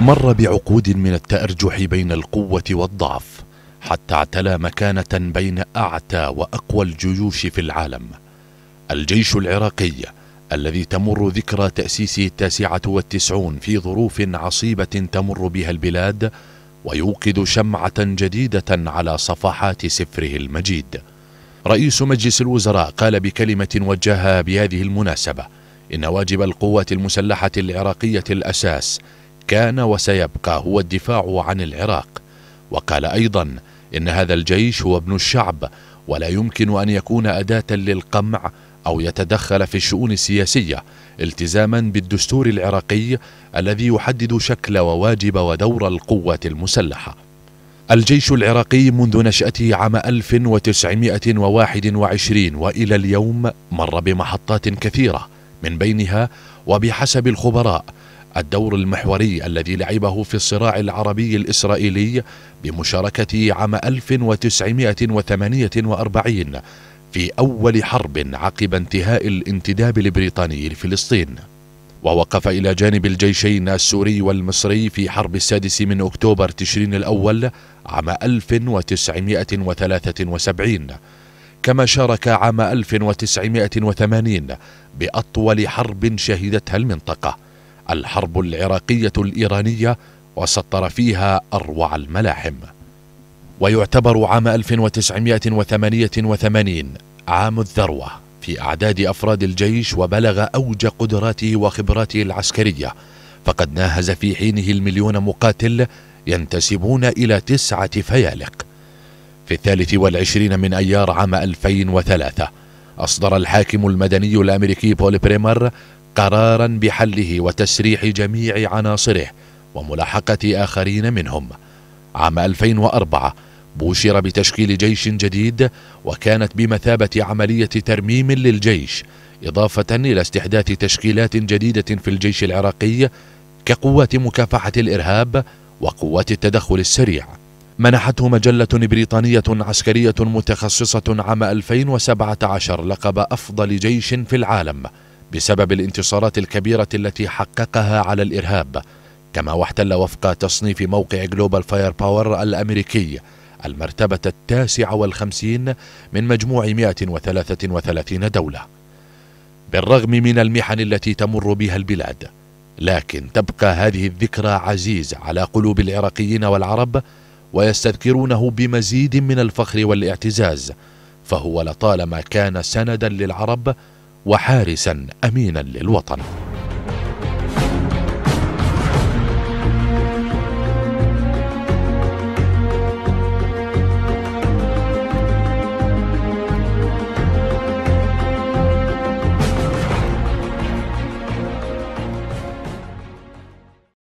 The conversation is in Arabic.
مر بعقود من التأرجح بين القوة والضعف حتى اعتلى مكانة بين أعتى وأقوى الجيوش في العالم الجيش العراقي الذي تمر ذكرى تأسيسه التاسعة والتسعون في ظروف عصيبة تمر بها البلاد ويوقد شمعة جديدة على صفحات سفره المجيد رئيس مجلس الوزراء قال بكلمة وجهها بهذه المناسبة إن واجب القوات المسلحة العراقية الأساس كان وسيبقى هو الدفاع عن العراق وقال ايضا ان هذا الجيش هو ابن الشعب ولا يمكن ان يكون اداه للقمع او يتدخل في الشؤون السياسيه التزاما بالدستور العراقي الذي يحدد شكل وواجب ودور القوه المسلحه الجيش العراقي منذ نشأته عام 1921 وإلى اليوم مر بمحطات كثيرة من بينها وبحسب الخبراء الدور المحوري الذي لعبه في الصراع العربي الإسرائيلي بمشاركته عام 1948 في أول حرب عقب انتهاء الانتداب البريطاني لفلسطين ووقف إلى جانب الجيشين السوري والمصري في حرب السادس من أكتوبر تشرين الأول عام 1973 كما شارك عام 1980 بأطول حرب شهدتها المنطقة الحرب العراقيه الايرانيه وسطر فيها اروع الملاحم ويعتبر عام 1988 عام الذروه في اعداد افراد الجيش وبلغ اوج قدراته وخبراته العسكريه فقد ناهز في حينه المليون مقاتل ينتسبون الى تسعه فيالق في الثالث والعشرين من ايار عام 2003 أصدر الحاكم المدني الأمريكي بول بريمر قرارا بحله وتسريح جميع عناصره وملاحقة آخرين منهم عام 2004 بوشر بتشكيل جيش جديد وكانت بمثابة عملية ترميم للجيش إضافة إلى استحداث تشكيلات جديدة في الجيش العراقي كقوات مكافحة الإرهاب وقوات التدخل السريع منحته مجلة بريطانية عسكرية متخصصة عام 2017 لقب أفضل جيش في العالم بسبب الانتصارات الكبيرة التي حققها على الإرهاب كما واحتل وفق تصنيف موقع جلوبال فاير باور الأمريكي المرتبة التاسعة والخمسين من مجموع 133 دولة بالرغم من المحن التي تمر بها البلاد لكن تبقى هذه الذكرى عزيز على قلوب العراقيين والعرب ويستذكرونه بمزيد من الفخر والاعتزاز فهو لطالما كان سندا للعرب وحارسا امينا للوطن